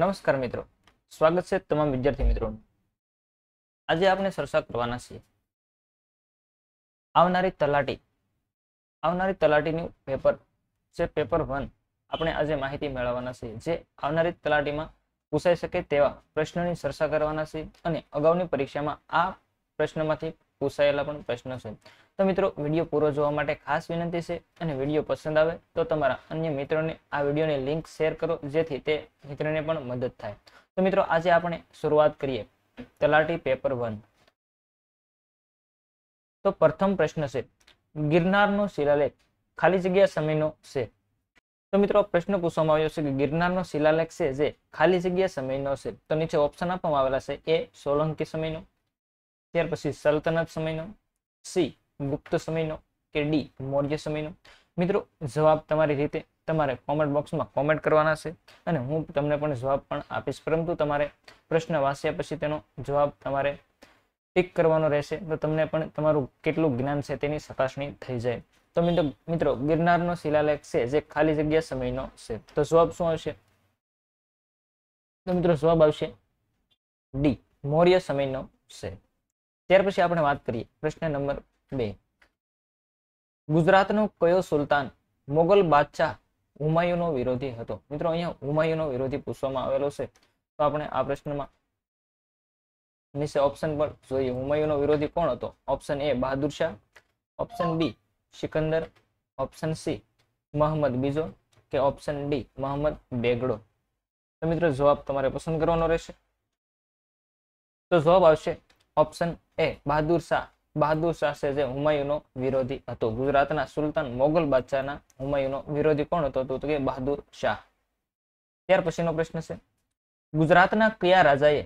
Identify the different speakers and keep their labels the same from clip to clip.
Speaker 1: નમસ્કાર મિત્રો સ્વાગત છે તમામ વિદ્યાર્થી મિત્રોનું આજે આપણે ચર્ચા કરવાના છીએ આવનારી તલાટી આવનારી તલાટીનું પેપર જે પેપર વન આપણે આજે માહિતી મેળવવાના છીએ જે આવનારી તલાટીમાં પૂછાઈ શકે તેવા પ્રશ્નોની ચર્ચા કરવાના છીએ અને અગાઉની પરીક્ષામાં આ પ્રશ્નમાંથી પૂછાયેલા પણ પ્રશ્ન છે તો મિત્રો વિડીયો પૂરો જોવા માટે ખાસ વિનંતી છે અને વિડીયો પસંદ આવે તો તમારા અન્ય મિત્રોને આ વિડીયોની લિંક શેર કરો જેથી તે મિત્રને પણ મદદ થાય તો મિત્રો આજે આપણે શરૂઆત કરીએ તલાટી પેપર વન તો પ્રથમ પ્રશ્ન છે ગિરનારનો શિલાલેખ ખાલી જગ્યા સમયનો છે તો મિત્રો પ્રશ્ન પૂછવામાં આવ્યો છે કે ગિરનારનો શિલાલેખ છે જે ખાલી જગ્યા સમયનો છે તો નીચે ઓપ્શન આપવામાં આવેલા છે એ સોલંકી સમયનો ત્યાર પછી સલ્તનત સમયનો સી ગુપ્ત સમયનો કે ડી મૌર્ય સમયનો મિત્રો જવાબ તમારી રીતે તમારે કોમેન્ટ બોક્સમાં કોમેન્ટ કરવાના છે અને હું તમને પણ જવાબ પણ આપીશ પરંતુ તમારે પ્રશ્ન વાંચ્યા પછી તેનો જવાબ તમારે ટીક કરવાનો રહેશે તો તમને પણ તમારું કેટલું જ્ઞાન છે તેની ચકાસણી થઈ જાય તો મિત્રો મિત્રો ગિરનારનો શિલાલેખ છે જે ખાલી જગ્યા સમયનો છે તો જવાબ શું આવશે તો મિત્રો જવાબ આવશે ડી મૌર્ય સમયનો છે ત્યાર પછી આપણે વાત કરીએ પ્રશ્ન નંબર બે ગુજરાતનો કયો સુલતાન મોગલ બાદશાહ હુમાયુનો વિરોધી હતો મિત્રો અહીંયા હુમાયુનો વિરોધી પૂછવામાં આવેલો છે તો આપણે આ પ્રશ્નમાં નીચે ઓપ્શન પર જોઈએ હુમાયુનો વિરોધી કોણ હતો option A Bahadur Shah option B Sikandar option C Mohammad બીજો કે ઓપ્શન ડી મોહમ્મદ બેગડો તો મિત્રો જવાબ તમારે પસંદ કરવાનો રહેશે તો જવાબ આવશે ઓપ્શન એ બહાદુર શાહ બહાદુર શાહ છે જે હુમાયુનો વિરોધી હતો ગુજરાતના સુલતાન મોગલ બાદશાહના હુમાયુનો વિરોધી કોણ હતો તો કે બહાદુર શાહ ત્યાર પછીનો પ્રશ્ન છે ગુજરાતના કયા રાજાએ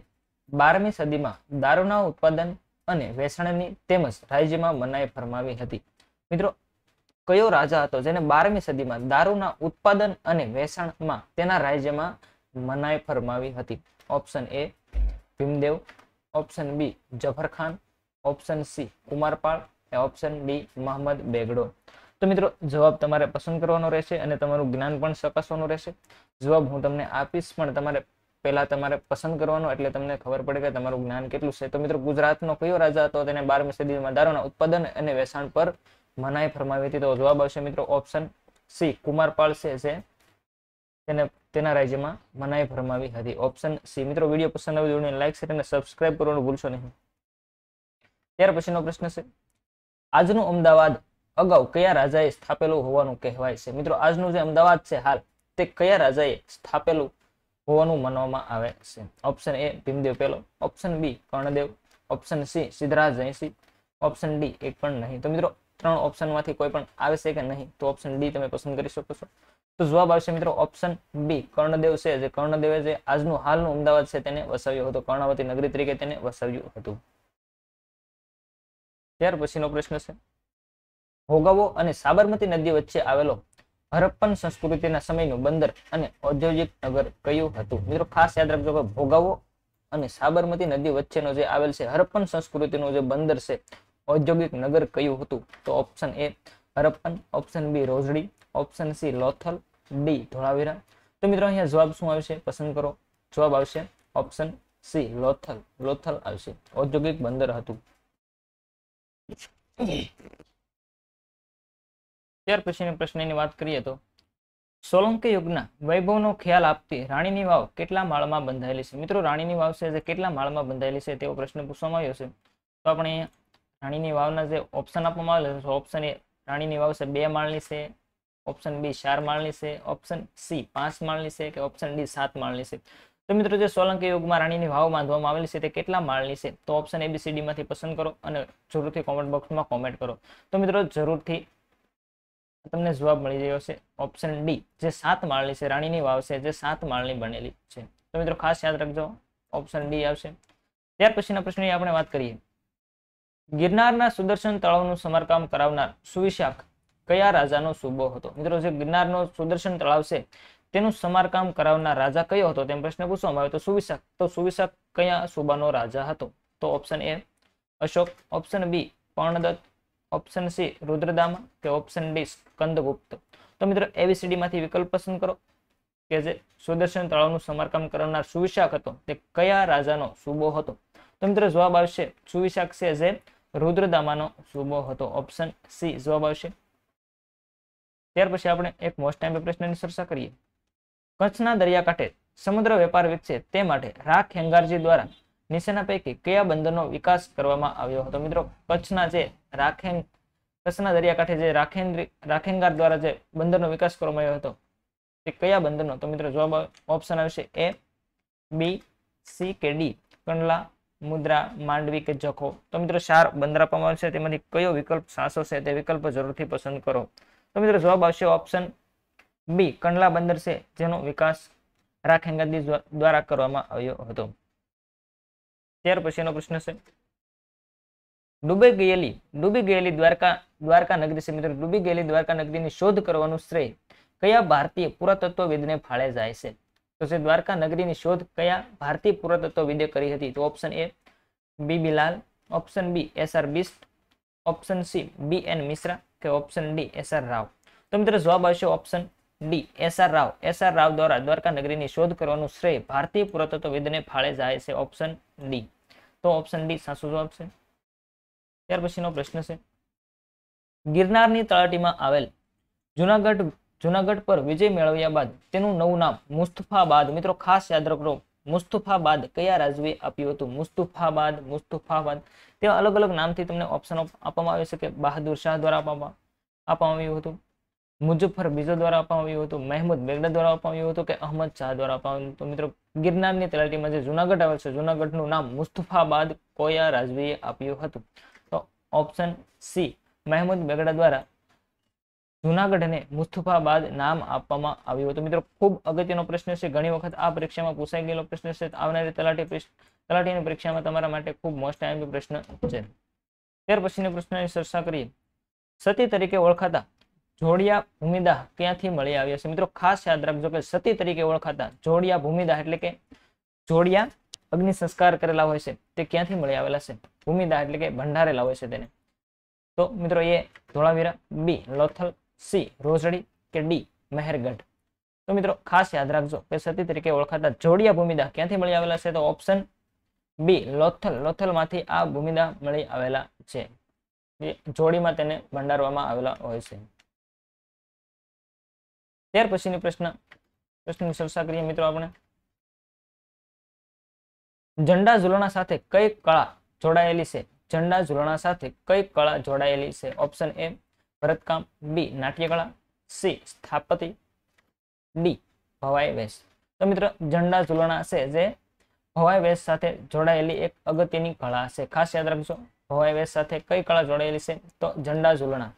Speaker 1: બારમી સદીમાં દારૂના ઉત્પાદન અને વેચાણની તેમજ રાજ્યમાં મનાઈ ફરમાવી હતી મિત્રો કયો રાજા હતો જેને બારમી સદીમાં દારૂના ઉત્પાદન અને વેચાણમાં તેના રાજ્યમાં મનાઈ ફરમાવી હતી option A Bhimdev option B Zafar Khan option C Kumarpal A option B Mohammad Begada તો મિત્રો જવાબ તમારે પસંદ કરવાનો રહેશે અને તમારું જ્ઞાન પણ ચકાસવાનું રહેશે જવાબ હું તમને આપીશ પણ તમારે પહેલાં તમારે પસંદ કરવાનો એટલે તમને ખબર પડે કે તમારું જ્ઞાન કેટલું છે તો મિત્રો ગુજરાતનો કયો રાજા હતો તેને બારમી સદીમાં દારૂના ઉત્પાદન અને વેચાણ પર મનાઈ ફરમાવી હતી તો જવાબ આવશે મિત્રો ઓપ્શન સી કુમારપાળ છે જે તેને તેના રાજ્યમાં મનાઈ ફરમાવી હતી ઓપ્શન સી મિત્રો વિડીયો પસંદ આવે જોડીને લાઈક શેર અને સબસ્ક્રાઇબ કરવાનું ભૂલશો નહીં ત્યાર પછીનો પ્રશ્ન છે આજનું અમદાવાદ અગાઉ કયા રાજાએ સ્થાપેલું હોવાનું કહેવાય છે મિત્રો આજનું જે અમદાવાદ છે હાલ તે કયા રાજાએ સ્થાપેલું હોવાનું માનવામાં આવે છે ઓપ્શન એ ભીમદેવ પહેલો option B Karnadev option C Siddharaj Jaysinh option D એક પણ નહીં તો મિત્રો ત્રણ ઓપ્શનમાંથી કોઈ પણ આવે છે કે નહીં તો ઓપ્શન ડી તમે પસંદ કરી શકો છો તો જવાબ આવશે મિત્રો ઓપ્શન બી કર્ણદેવ છે જે કર્ણદેવે જે આજનું હાલનું અમદાવાદ છે તેને વસાવ્યું હતું કર્ણાવતી નગરી તરીકે તેને વસાવ્યું હતું ત્યાર પછીનો પ્રશ્ન છે હોગાવો અને સાબરમતી નદી વચ્ચે આવેલો હરપ્પન સંસ્કૃતિના સમયનું બંદર અને ઔદ્યોગિક નગર કયું હતું મિત્રો ખાસ યાદ રાખજો કે ભોગાવો અને સાબરમતી નદી વચ્ચેનો જે આવેલ છે હરપ્પન સંસ્કૃતિનું જે બંદર છે ઔદ્યોગિક નગર કયું હતું તો option A Harappan option B Rozdi option C Lothal D Dholavira તો મિત્રો અહીંયા જવાબ શું આવશે પસંદ કરો જવાબ આવશે ઓપ્શન સી લોથલ લોથલ આવશે ઔદ્યોગિક બંદર હતું ત્યાર પછીના પ્રશ્નની વાત કરીએ તો સોલંકી યુગના વૈભવનો ખ્યાલ આપતી રાણીની વાવ કેટલા માળમાં બંધાયેલી છે મિત્રો રાણીની વાવ છે જે કેટલા માળમાં બંધાયેલી છે તેવો પ્રશ્ન પૂછવામાં આવ્યો છે તો આપણે રાણીની વાવના જે ઓપ્શન આપવામાં આવેલા છે ઓપ્શન એ રાણીની વાવ છે બે માળની છે ઓપ્શન બી ચાર માળની છે ઓપ્શન સી પાંચ માળની છે કે ઓપ્શન ડી સાત માળની છે તો મિત્રો જે સોલંકી યુગમાં રાણીની વાવ બાંધવામાં આવેલી છે તે કેટલા માળની છે તો ઓપ્શન એબીસીડી માંથી પસંદ કરો અને જરૂરથી કોમેન્ટ બોક્સમાં કોમેન્ટ કરો તો મિત્રો જરૂરથી તમને જવાબ મળી રહ્યો છે ઓપ્શન ડી જે સાત માળની છે રાણીની વાવ છે જે સાત માળની બનેલી છે તો મિત્રો ખાસ યાદ રાખજો ઓપ્શન ડી આવશે ત્યાર પછીના પ્રશ્નની આપણે વાત કરીએ ગિરનારના સુદર્શન તળાવનું સમારકામ કરાવનાર સુવિશાખ કયા રાજાનો સુબો હતો મિત્રો જે ગિરનારનો સુદર્શન તળાવ છે તેનું સમારકામ કરાવનાર રાજા કયો હતો તેમ પ્રશ્ન પૂછવામાં આવ્યો તો સુવિશાખ તો સુવિશાખ કયા સૂબાનો રાજા હતો તો option A Ashok option B Parnadatta option C Rudradama કે ઓપ્શન ડી સ્કંદગુપ્ત તો મિત્રો એબીસીડીમાંથી વિકલ્પ પસંદ કરો કે જે સુદર્શન તળાવનું સમારકામ કરાવનાર સુવિશાખ હતો તે કયા રાજાનો સૂબો હતો તો મિત્રો જવાબ આવશે સુવિશાખ છે જે રુદ્રદામાનો સૂબો હતો ઓપ્શન સી જવાબ આવશે ત્યાર પછી આપણે એક મોસ્ટ ટાઈમ પ્રશ્નની ચર્ચા કરીએ કચ્છના દરિયાકાંઠે સમુદ્ર વેપાર વિકસે તે માટે રાખ હેંગારજી દ્વારા નીચેના પૈકી કયા બંદરનો વિકાસ કરવામાં આવ્યો હતો મિત્રો કચ્છના જે રાખેન કચ્છના દરિયાકાંઠે જે રાખેન્દ્રી રાખેંગાર દ્વારા જે બંદરનો વિકાસ કરવામાં આવ્યો હતો તે કયા બંદરનો તો મિત્રો જવાબ ઓપ્શન આવશે એ બી સી કે ડી કંડલા મુદ્રા માંડવી કે જખો તો મિત્રો ચાર બંદર આપવામાં આવશે તેમાંથી કયો વિકલ્પ સાસો છે તે વિકલ્પ જરૂરથી પસંદ કરો તો મિત્રો જવાબ આવશે ઓપ્શન બી કંડલા બંદર છે જેનો વિકાસ રાખેંગાદી દ્વારા કરવામાં આવ્યો હતો ત્યાર પછીનો પ્રશ્ન છે ડૂબી ગયેલી ડૂબી ગયેલી દ્વારકા દ્વારકા નગરી છે મિત્રો ડૂબી ગયેલી દ્વારકા નગરીની શોધ કરવાનું શ્રેય કયા ભારતીય પુરાતત્વવિદને ફાળે જાય છે તો જે દ્વારકા નગરીની શોધ કયા ભારતીય વિદે કરી હતી તો option A B Bilal option B S R Bisht option C B N Mishra કે option D S R Rao તો મિત્રો જવાબ આવશે option D S R Rao S R Rao દ્વારા દ્વારકા નગરીની શોધ કરવાનું શ્રેય ભારતીય પુરાતત્વવિદને ફાળે જાય છે ઓપ્શન ડી તો ઓપ્શન ડી સાચો જવાબ છે ત્યાર પછીનો પ્રશ્ન છે ગિરનારની તળાટીમાં આવેલ જુનાગઢ જુનાગઢ પર વિજય મેળવ્યા બાદ તેનું નવું નામ મુસ્તફાબાદ મિત્રો ખાસ યાદ રાખજો મુસ્તફાબાદ કયા રાજવીએ આપ્યું હતું મુસ્તફાબાદ મુસ્તફાબાદ તેવા અલગ અલગ નામથી તમને ઓપ્શન આપવામાં આવ્યું છે કે બહાદુર શાહ દ્વારા આપવામાં આપવામાં આવ્યું હતું મુઝફ્ફર બીજો દ્વારા આપવામાં આવ્યું હતું મહેમદ બેગડા દ્વારા આપવામાં આવ્યું હતું કે અહમદ શાહ દ્વારા આપવામાં હતું મિત્રો ગિરનારની તલાટીમાં જે જુનાગઢ આવે છે જુનાગઢનું નામ મુસ્તફાબાદ કોયા રાજવીએ આપ્યું હતું તો ઓપ્શન સી મહેમદ બેગડા દ્વારા જૂનાગઢને બાદ નામ આપવામાં આવ્યું હતું મિત્રો ખૂબ અગત્યનો પ્રશ્ન છે ઘણી વખત આ પરીક્ષામાં પૂછાઈ ગયેલો પ્રશ્ન છે આવનારી તલાટી તલાટીની પરીક્ષામાં તમારા માટે ખૂબ મોસ્ટ આઈએમપી પ્રશ્ન છે ત્યાર પછીના પ્રશ્નની ચર્ચા કરીએ સતી તરીકે ઓળખાતા જોડિયા ભૂમિદા ક્યાંથી મળી આવ્યા છે મિત્રો ખાસ યાદ રાખજો કે સતી તરીકે ઓળખાતા જોડિયા ભૂમિદા એટલે કે જોડિયા અગ્નિ સંસ્કાર કરેલા હોય છે તે ક્યાંથી મળી આવેલા છે ભૂમિદા એટલે કે ભંડારેલા હોય છે તેને તો મિત્રો A Dholavira B Lothal C Rosdi કે ડી મહેરગઢ તો મિત્રો ખાસ યાદ રાખજો કે સતી તરીકે ઓળખાતા જોડિયા ભૂમિદા ક્યાંથી મળી આવેલા છે તો ઓપ્શન બી લોથલ લોથલમાંથી આ ભૂમિદા મળી આવેલા છે જોડીમાં તેને ભંડારવામાં આવેલા હોય છે ત્યાર પછીની પ્રશ્ન પ્રશ્નની ચર્ચા કરીએ મિત્રો આપણે ઝંડા ઝુલણા સાથે કઈ કળા જોડાયેલી છે ઝંડા ઝુલણા સાથે કઈ કળા જોડાયેલી છે ઓપ્શન એ ભરતકામ બી નાટ્યકળા સી સ્થાપતિ ડી ભવાઈ વેશ તો મિત્રો ઝંડા ઝૂલણા છે જે ભવાઈ વેશ સાથે જોડાયેલી એક અગત્યની કળા છે ખાસ યાદ રાખજો ભવાઈ વેશ સાથે કઈ કળા જોડાયેલી છે તો ઝંડા ઝૂલણા